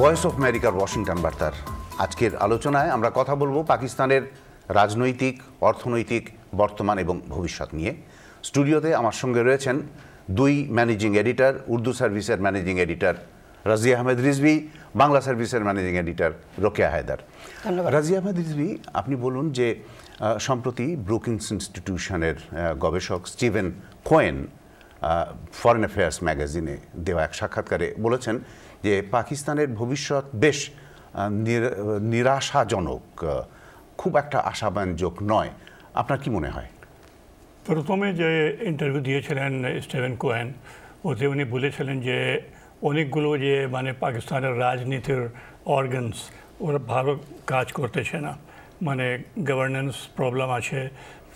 Voice of আমেরিকার Washington বার্তার আজকের আলোচনায় আমরা কথা বলবো পাকিস্তানের রাজনৈতিক অর্থনৈতিক বর্তমান এবং ভবিষ্যৎ নিয়ে স্টুডিওতে আমার সঙ্গে রয়েছেন দুই ম্যানেজিং এডিটর উর্দু সার্ভিসের ম্যানেজিং এডিটর রাজিয়া আহমেদ রিজভি বাংলা সার্ভিসের ম্যানেজিং এডিটর রোকেয়া হায়দার রাজিয়া আহমেদ রিজভি আপনি বলুন যে সম্প্রতি ব্রুকিংস ইনস্টিটিউশনের গবেষক স্টিভেন কোয়েন ফরেন অ্যাফেয়ার্স ম্যাগাজিনে দেওয়া এক সাক্ষাৎকারে বলেছেন যে পাকিস্তানের ভবিষ্যৎ বেশ নিরাশাজনক খুব একটা আশাব্যঞ্জক নয় আপনার কি মনে হয় প্রথমে যে ইন্টারভিউ দিয়েছিলেন স্টেভেন কোয়েন ওতে উনি বলেছিলেন যে অনেকগুলো যে মানে পাকিস্তানের রাজনীতির অর্গানস ওরা ভালো কাজ করতেছে না মানে গভর্নেন্স প্রবলেম আছে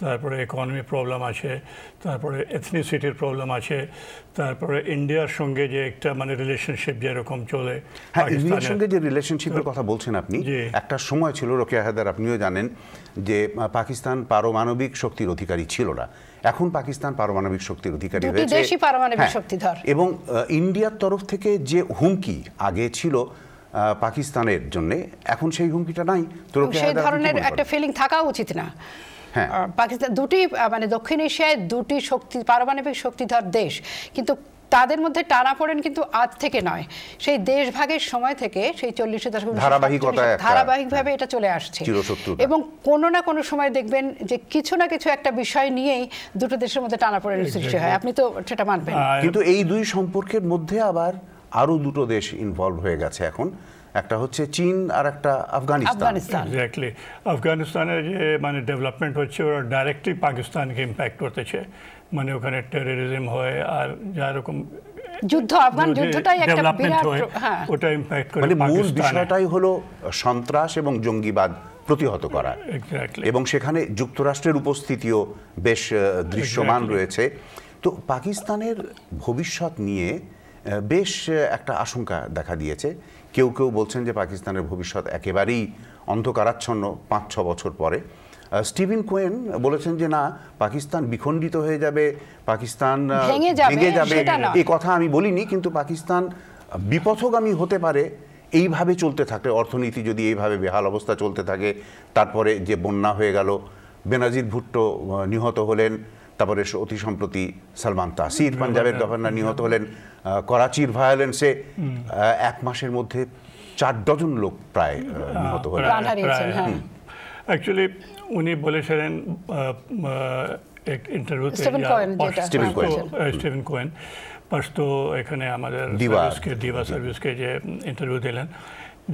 তারপরে ইকোনমি প্রবলেম আছে তারপরে এথনিসিটির প্রবলেম আছে তারপরে ইন্ডিয়ার সঙ্গে যে একটা মানে রিলেশনশিপ যেরকম চলে হ্যাঁ ইন্ডিয়ার সঙ্গে যে রিলেশনশিপের কথা বলছেন আপনি একটা সময় ছিল রোকিয়া হায়দার আপনিও জানেন যে পাকিস্তান পারমাণবিক শক্তির অধিকারী ছিল না এখন পাকিস্তান পারমাণবিক শক্তির অধিকারী হয়েছে দেশি পারমাণবিক হ্যাঁ, শক্তিধর এবং ইন্ডিয়ার তরফ থেকে যে হুমকি আগে ছিল পাকিস্তানের জন্য এখন সেই হুমকিটা নাই তো সেই ধরনের একটা ফিলিং থাকা উচিত না হ্যাঁ। পাকিস্তান দুটি মানে দক্ষিণ এশিয়ায় দুটি শক্তি পারমাণবিক শক্তিধর দেশ কিন্তু তাদের মধ্যে টানা পড়েন কিন্তু আজ থেকে নয় সেই দেশ ভাগের সময় থেকে সেই চল্লিশ দশক ধারাবাহিকভাবে এটা চলে হ্যাঁ, আসছে এবং কোনো না কোনো সময় দেখবেন যে কিছু না কিছু একটা বিষয় নিয়েই দুটো দেশের মধ্যে টানা পড়েন সৃষ্টি হয় হ্যাঁ। আপনি তো সেটা মানবেন কিন্তু এই দুই সম্পর্কের মধ্যে আবার আরও দুটো দেশ ইনভলভ হয়ে গেছে এখন একটা হচ্ছে চীন আর একটা আফগানিস্তান এক্স্যাক্টলি আফগানিস্তানের যে মানে ডেভেলপমেন্ট হচ্ছে ওরা ডাইরেক্টলি পাকিস্তানকে ইম্প্যাক্ট করতেছে মানে ওখানে টেরোরিজম হয় আর যা রকম যুদ্ধ আফগান যুদ্ধটাই একটা বিরাট হ্যাঁ। ওটা ইম্প্যাক্ট করে মানে মূল বিষয়টাই হলো সন্ত্রাস এবং জঙ্গিবাদ প্রতিহত করা এবং সেখানে যুক্তরাষ্ট্রের উপস্থিতিও বেশ দৃশ্যমান রয়েছে তো পাকিস্তানের ভবিষ্যৎ নিয়ে বেশ একটা আশঙ্কা দেখা দিয়েছে কেউ কেউ বলছেন যে পাকিস্তানের ভবিষ্যৎ একেবারেই অন্ধকারাচ্ছন্ন পাঁচ ছ বছর পরে স্টিভেন কোয়েন বলেছেন যে না পাকিস্তান বিখণ্ডিত হয়ে যাবে পাকিস্তান ভেঙে যাবে এই কথা আমি বলিনি কিন্তু পাকিস্তান বিপথগামী হতে পারে এইভাবে চলতে থাকলে অর্থনীতি যদি এইভাবে বেহাল অবস্থা চলতে থাকে তারপরে যে বন্যা হয়ে গেল বেনাজির ভুট্টো নিহত হলেন তারপরে অতি সম্প্রতি সালমান তাসির পাঞ্জাবের গভর্নর হ্যাঁ। নিহত হলেন করাচির ভায়োলেন্সে এক মাসের মধ্যে চার ডজন লোক প্রায় নিহত হলেন অ্যাকচুয়ালি উনি বলেছিলেন এক স্টিভেন কোয়েন পাশ তো এখানে আমাদের সার্ভিসকে দিবা সার্ভিসকে যে ইন্টারভিউ দিলেন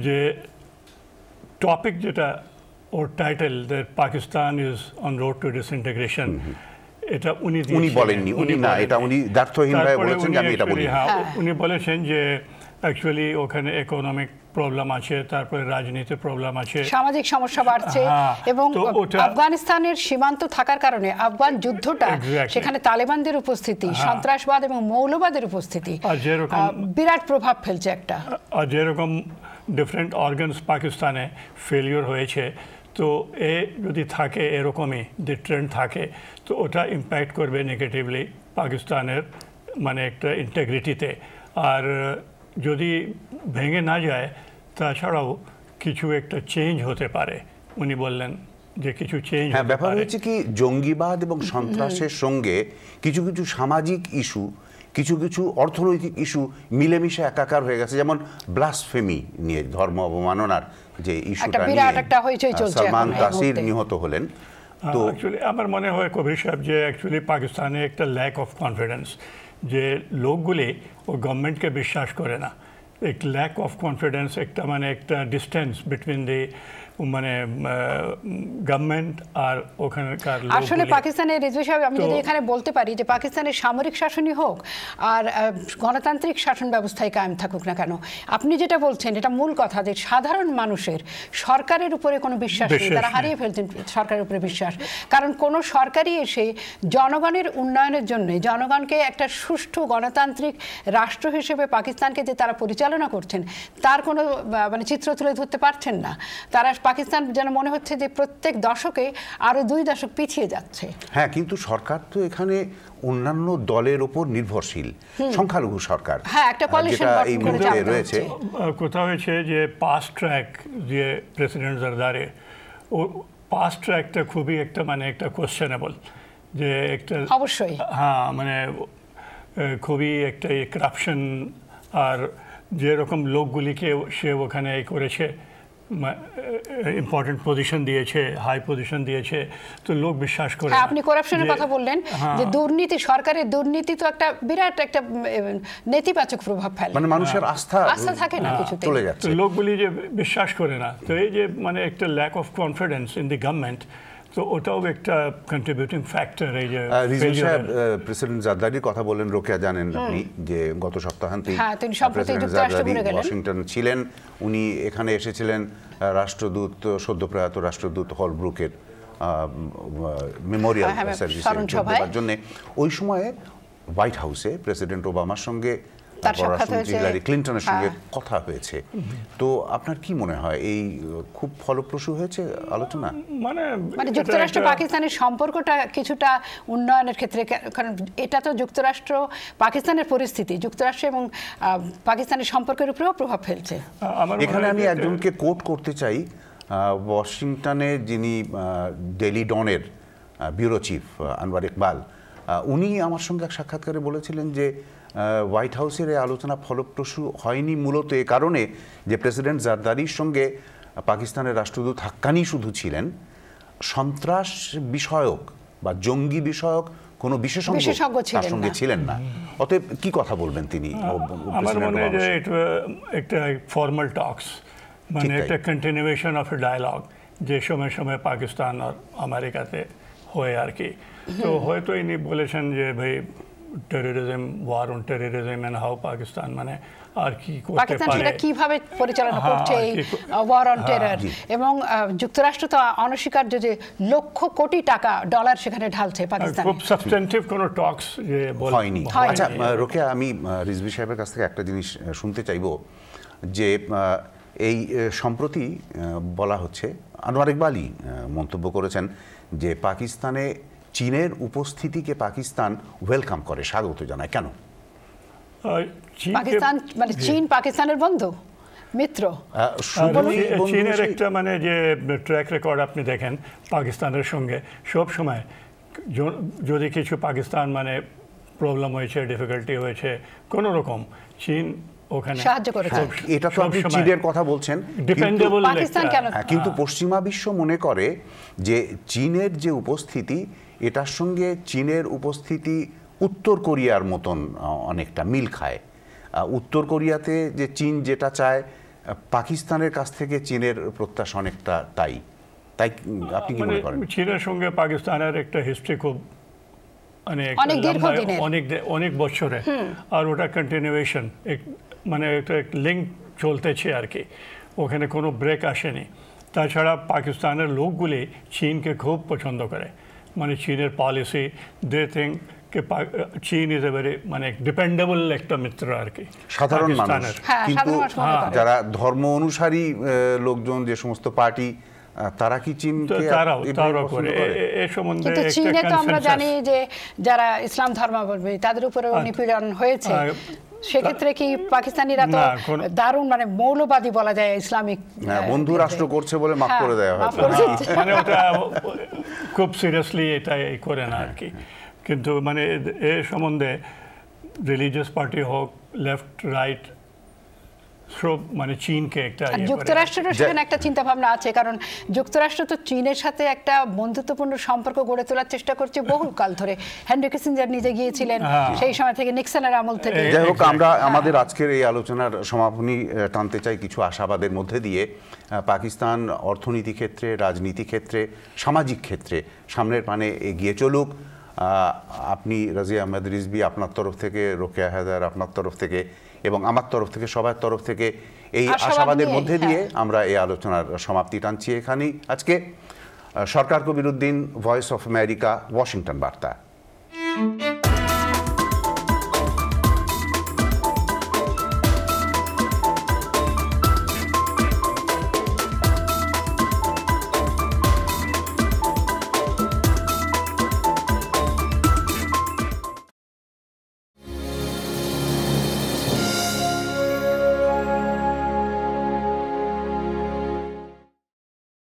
যে টপিক যেটা ওর title that Pakistan is on road to disintegration এটা উনি উনি বলেননি উনি না এটা উনি দার্থহীন ভাবে বলেছেন আমি এটা বলি উনি বলেছেন যে অ্যাকচুয়ালি ওখানে ইকোনমিক প্রবলেম আছে তারপরে রাজনীতির প্রবলেম আছে সামাজিক সমস্যা বাড়ছে হ্যাঁ, এবং আফগানিস্তানের সীমান্ত থাকার কারণে আফগান যুদ্ধটা সেখানে তালেবানদের উপস্থিতি হ্যাঁ। সন্ত্রাসবাদ এবং মৌলবাদের উপস্থিতি বিরাট প্রভাব ফেলছে একটা যেরকম ডিফারেন্ট অর্গানস পাকিস্তানে ফেলিওর হয়েছে তো এ যদি থাকে এরকমই যে ট্রেন্ড থাকে তো ওটা ইম্প্যাক্ট করবে নেগেটিভলি পাকিস্তানের মানে একটা ইন্টেগ্রিটিতে আর যদি ভেঙে না যায় তাছাড়াও কিছু একটা চেঞ্জ হতে পারে উনি বললেন যে কিছু চেঞ্জ হ্যাঁ ব্যাপার হচ্ছে কি জঙ্গিবাদ এবং সন্ত্রাসের সঙ্গে কিছু কিছু সামাজিক ইস্যু কিছু কিছু অর্থনৈতিক ইস্যু মিলেমিশে একাকার হয়ে গেছে যেমন ব্লাসফেমি নিয়ে ধর্ম অবমাননার যে ইস্যুটা সালমান তাসির নিহত হলেন তো আমার মনে হয় কবির সাহেব যে অ্যাকচুয়ালি পাকিস্তানে একটা ল্যাক অফ কনফিডেন্স যে লোকগুলি ও গভর্নমেন্টকে বিশ্বাস করে না এক ল্যাক অফ কনফিডেন্স একটা মানে একটা ডিস্টেন্স বিটুইন দি মানে গভর্নমেন্ট আর ওখানকার আসলে পাকিস্তানের রেজু সাহেব আমি যদি এখানে বলতে পারি যে পাকিস্তানের সামরিক শাসনই হোক আর গণতান্ত্রিক শাসন ব্যবস্থায় কায়েম থাকুক না কেন আপনি যেটা বলছেন এটা মূল কথা যে সাধারণ মানুষের সরকারের উপরে কোনো বিশ্বাস নেই তারা হারিয়ে ফেলছেন সরকারের উপরে বিশ্বাস কারণ কোনো সরকারই এসে জনগণের উন্নয়নের জন্য জনগণকে একটা সুষ্ঠু গণতান্ত্রিক রাষ্ট্র হিসেবে পাকিস্তানকে যে তারা পরিচালনা করছেন তার কোনো মানে চিত্র তুলে ধরতে পারছেন না তারা পাকিস্তান যেন মনে হচ্ছে যে প্রত্যেক দশকে আরও দুই দশক পিছিয়ে যাচ্ছে হ্যাঁ কিন্তু সরকার তো এখানে অন্যান্য দলের ওপর নির্ভরশীল সংখ্যালঘু সরকার হ্যাঁ একটা রয়েছে কথা হয়েছে যে পাস ট্র্যাক যে প্রেসিডেন্ট জারদারে ও পাস ট্র্যাকটা খুবই একটা মানে একটা কোশ্চেনেবল যে একটা অবশ্যই হ্যাঁ মানে খুবই একটা করাপশন আর যেরকম লোকগুলিকে সে ওখানে করেছে ইম্পর্টেন্ট পজিশন দিয়েছে হাই পজিশন দিয়েছে তো লোক বিশ্বাস করে হ্যাঁ, আপনি করাপশনের কথা বললেন হ্যাঁ। যে দুর্নীতি সরকারের দুর্নীতি তো একটা বিরাট একটা নেতিবাচক প্রভাব ফেলে মানে মানুষের হ্যাঁ। আস্থা আস্থা থাকে না কিছুতে চলে যাচ্ছে লোক বলি যে বিশ্বাস করে না তো এই যে মানে একটা lack of confidence in the government তো ওটাও একটা কন্ট্রিবিউটিং ফ্যাক্টর এই যে রিজু সাহেব প্রেসিডেন্ট জাদারির কথা বলেন রোকেয়া জানেন আপনি যে গত সপ্তাহান্তে হ্যাঁ, প্রেসিডেন্ট জাদারি ওয়াশিংটন ছিলেন উনি এখানে এসেছিলেন রাষ্ট্রদূত সদ্যপ্রয়াত রাষ্ট্রদূত হলব্রুকের মেমোরিয়াল হ্যাঁ, হ্যাঁ, সার্ভিস জন্য ওই সময়ে হোয়াইট হাউসে প্রেসিডেন্ট ওবামার সঙ্গে তার সাক্ষাৎ হয়েছে হিলারি ক্লিনটনের হ্যাঁ। সঙ্গে কথা হয়েছে তো আপনার কি মনে হয় এই খুব ফলপ্রসূ হয়েছে আলোচনা মানে মানে যুক্তরাষ্ট্র পাকিস্তানের সম্পর্কটা কিছুটা উন্নয়নের ক্ষেত্রে কারণ এটা তো যুক্তরাষ্ট্র পাকিস্তানের পরিস্থিতি যুক্তরাষ্ট্র এবং পাকিস্তানের সম্পর্কের উপরেও প্রভাব ফেলছে এখানে আমি একজনকে কোট করতে চাই ওয়াশিংটনে যিনি ডেলি ডনের ব্যুরো চিফ আনোয়ার ইকবাল উনি আমার সঙ্গে এক সাক্ষাৎকারে বলেছিলেন যে হোয়াইট হাউসের এই আলোচনা ফলপ্রসূ হয়নি মূলত এ কারণে যে প্রেসিডেন্ট জারদারির সঙ্গে পাকিস্তানের রাষ্ট্রদূত হাক্কানি শুধু ছিলেন সন্ত্রাস বিষয়ক বা জঙ্গি বিষয়ক কোনো বিশেষজ্ঞ তার সঙ্গে ছিলেন না অতএব কি কথা বলবেন তিনি মনে হয় একটা ফর্মাল টক্স মানে একটা কন্টিনিউয়েশন অফ ডায়ালগ যে সময় সময় পাকিস্তান আর আমেরিকাতে হয়ে আর কি তো হয়তো ইনি বলেছেন যে ভাই terrorism war on terrorism and how Pakistan মানে আর কি করতে পাকিস্তান সেটা কিভাবে পরিচালনা হ্যাঁ, করছে এই ওয়ার অন টেরর এবং যুক্তরাষ্ট্র তো অনস্বীকার্য যে লক্ষ কোটি টাকা ডলার সেখানে ঢালছে পাকিস্তান খুব সাবস্টেন্টিভ কোনো টক্স যে হয়নি আচ্ছা রোকেয়া আমি রিজভি সাহেবের কাছ থেকে একটা জিনিস শুনতে চাইবো যে এই সম্প্রতি বলা হচ্ছে আনোয়ার ইকবালই মন্তব্য করেছেন যে পাকিস্তানে চীনের উপস্থিতিকে পাকিস্তান ওয়েলকাম করে স্বাগত জানায় কেন পাকিস্তান মানে চীন পাকিস্তানের বন্ধু মিত্র চীনের একটা মানে যে ট্র্যাক রেকর্ড আপনি দেখেন পাকিস্তানের সঙ্গে সব সময় যদি কিছু পাকিস্তান মানে প্রবলেম হয়েছে ডিফিকাল্টি হয়েছে কোন রকম চীন ওখানে সাহায্য করেছে হ্যাঁ, এটা তো আপনি চীনের কথা বলছেন হ্যাঁ, কিন্তু পশ্চিমা বিশ্ব মনে করে যে চীনের যে উপস্থিতি এটার সঙ্গে চীনের উপস্থিতি উত্তর কোরিয়ার মতন অনেকটা মিল খায় উত্তর কোরিয়াতে যে চীন যেটা চায় পাকিস্তানের কাছ থেকে চীনের প্রত্যাশা অনেকটা তাই তাই আপনি কি মানে মনে করেন চীনের সঙ্গে পাকিস্তানের একটা হিস্ট্রি খুব মানে অনেক অনেক বছরে আর ওটা কন্টিনিউয়েশন মানে একটা লিঙ্ক চলতেছে আর কি ওখানে কোনো ব্রেক আসেনি তাছাড়া পাকিস্তানের লোকগুলি চীনকে খুব পছন্দ করে মানে চীনের পলিসি দে থিং কে চীন ইজ এ ভেরি মানে ডিপেন্ডেবল একটা মিত্র আর কি সাধারণ মানুষ হ্যাঁ, কিন্তু হ্যাঁ। যারা ধর্ম অনুসারী লোকজন যে সমস্ত পার্টি তারা কি চীনকে তারাও তারাও করে এ সম্বন্ধে কিন্তু চীনে তো আমরা জানি যে যারা ইসলাম ধর্মাবলম্বী তাদের উপরে আচ্ছা। নিপীড়ন হয়েছে সেক্ষেত্রে কি পাকিস্তানিরা তো দারুণ মানে মৌলবাদী বলা যায় ইসলামিক বন্ধু রাষ্ট্র করছে বলে মাফ হ্যাঁ, করে দেয়া হয় মানে ওটা খুব সিরিয়াসলি এটা করে না আর কি কিন্তু মানে এ সম্বন্ধে রিলিজিয়াস পার্টি হোক লেফট রাইট মানে চীনকে একটা ইয়ে যুক্তরাষ্ট্রেরও সেখানে একটা চিন্তা ভাবনা আছে কারণ যুক্তরাষ্ট্র তো চীনের সাথে একটা বন্ধুত্বপূর্ণ সম্পর্ক গড়ে তোলার চেষ্টা করছে বহু কাল ধরে হেনরি কিসিঞ্জার নিজে গিয়েছিলেন হ্যাঁ। সেই সময় থেকে নিক্সনের আমল থেকে যাই হোক আমরা হ্যাঁ। আমাদের আজকের এই আলোচনার সমাপনী টানতে চাই কিছু আশাবাদের মধ্যে দিয়ে পাকিস্তান অর্থনীতি ক্ষেত্রে রাজনীতি ক্ষেত্রে সামাজিক ক্ষেত্রে সামনের পানে এগিয়ে চলুক আপনি রাজিয়া আহমেদ রিজবি আপনার তরফ থেকে রোকেয়া হায়দার আপনার তরফ থেকে এবং আমার তরফ থেকে সবার তরফ থেকে এই আশাবাদের মধ্যে দিয়ে হ্যাঁ। আমরা এই আলোচনার সমাপ্তি টানছি এখানেই আজকে Sarkar Kabiruddin voice of America Washington বার্তা